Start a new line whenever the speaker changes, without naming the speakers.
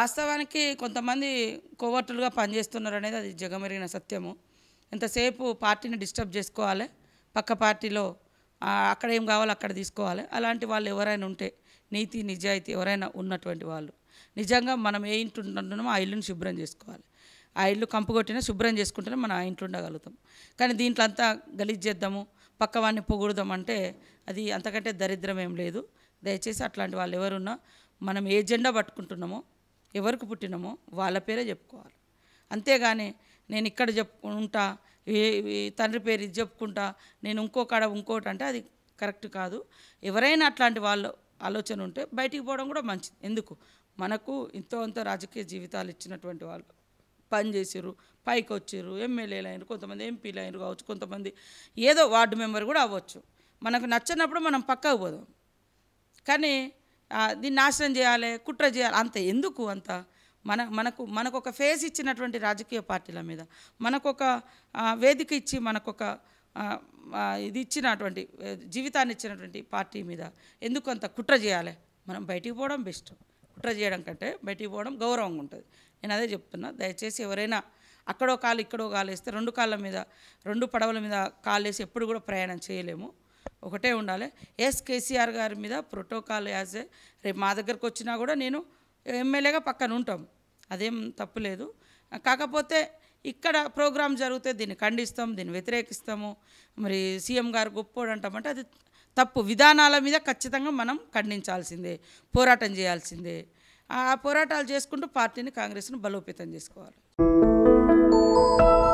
వాస్తవానికి కొంతమంది కోవర్టులుగా పనిచేస్తున్నారు అనేది అది జగమెరిగిన సత్యము ఎంతసేపు పార్టీని డిస్టర్బ్ చేసుకోవాలి పక్క పార్టీలో అక్కడ ఏం కావాలో అక్కడ తీసుకోవాలి అలాంటి వాళ్ళు ఎవరైనా ఉంటే నీతి నిజాయితీ ఎవరైనా ఉన్నటువంటి వాళ్ళు నిజంగా మనం ఏ ఇంటి ఉంటున్నామో ఆ ఇల్లుని శుభ్రం చేసుకోవాలి ఆ ఇల్లు కంపుగొట్టినా శుభ్రం చేసుకుంటేనే మనం ఆ ఇంట్లో ఉండగలుగుతాం కానీ దీంట్లో అంతా గలీజ్ చేద్దాము పక్క వాడిని పొగుడదామంటే అది అంతకంటే దరిద్రం ఏం లేదు దయచేసి అట్లాంటి వాళ్ళు ఎవరున్నా మనం ఏ జెండా పట్టుకుంటున్నామో ఎవరికి పుట్టినమో వాళ్ళ పేరే చెప్పుకోవాలి అంతేగాని నేను ఇక్కడ చెప్పుకుంటా తండ్రి పేరు ఇది చెప్పుకుంటా నేను ఇంకోకాడ ఇంకోటి అంటే అది కరెక్ట్ కాదు ఎవరైనా అట్లాంటి వాళ్ళు ఆలోచన ఉంటే బయటికి పోవడం కూడా మంచిది ఎందుకు మనకు ఇంతో అంత రాజకీయ జీవితాలు ఇచ్చినటువంటి వాళ్ళు పని చేసిర్రు పైకి వచ్చిర్రు ఎమ్మెల్యేలు అయినారు కొంతమంది ఎంపీలు అయినారు కావచ్చు కొంతమంది ఏదో వార్డు మెంబర్ కూడా అవ్వచ్చు మనకు నచ్చినప్పుడు మనం పక్కకు పోదాం కానీ దీన్ని నాశనం చేయాలి కుట్ర చేయాలి అంత ఎందుకు అంత మన మనకు మనకొక ఫేస్ ఇచ్చినటువంటి రాజకీయ పార్టీల మీద మనకొక వేదిక ఇచ్చి మనకొక ఇది ఇచ్చినటువంటి జీవితాన్ని ఇచ్చినటువంటి పార్టీ మీద ఎందుకు అంత కుట్ర చేయాలి మనం బయటికి పోవడం బెస్ట్ కుట్ర చేయడం కంటే బయటికి పోవడం గౌరవంగా ఉంటుంది నేను అదే చెప్తున్నా దయచేసి ఎవరైనా అక్కడో కాలు ఇక్కడో కాలు వేస్తే రెండు కాళ్ళ మీద రెండు పడవల మీద కాలు వేసి ఎప్పుడు కూడా ప్రయాణం చేయలేము ఒకటే ఉండాలి ఎస్ కేసీఆర్ గారి మీద ప్రోటోకాల్ యాజ్ ఏ రేపు మా దగ్గరకు వచ్చినా కూడా నేను ఎమ్మెల్యేగా పక్కన ఉంటాం అదేం తప్పులేదు కాకపోతే ఇక్కడ ప్రోగ్రాం జరిగితే దీన్ని ఖండిస్తాం దీన్ని వ్యతిరేకిస్తాము మరి సీఎం గారు గొప్పోడు అంటామంటే అది తప్పు విధానాల మీద ఖచ్చితంగా మనం ఖండించాల్సిందే పోరాటం చేయాల్సిందే ఆ పోరాటాలు చేసుకుంటూ పార్టీని కాంగ్రెస్ను బలోపేతం చేసుకోవాలి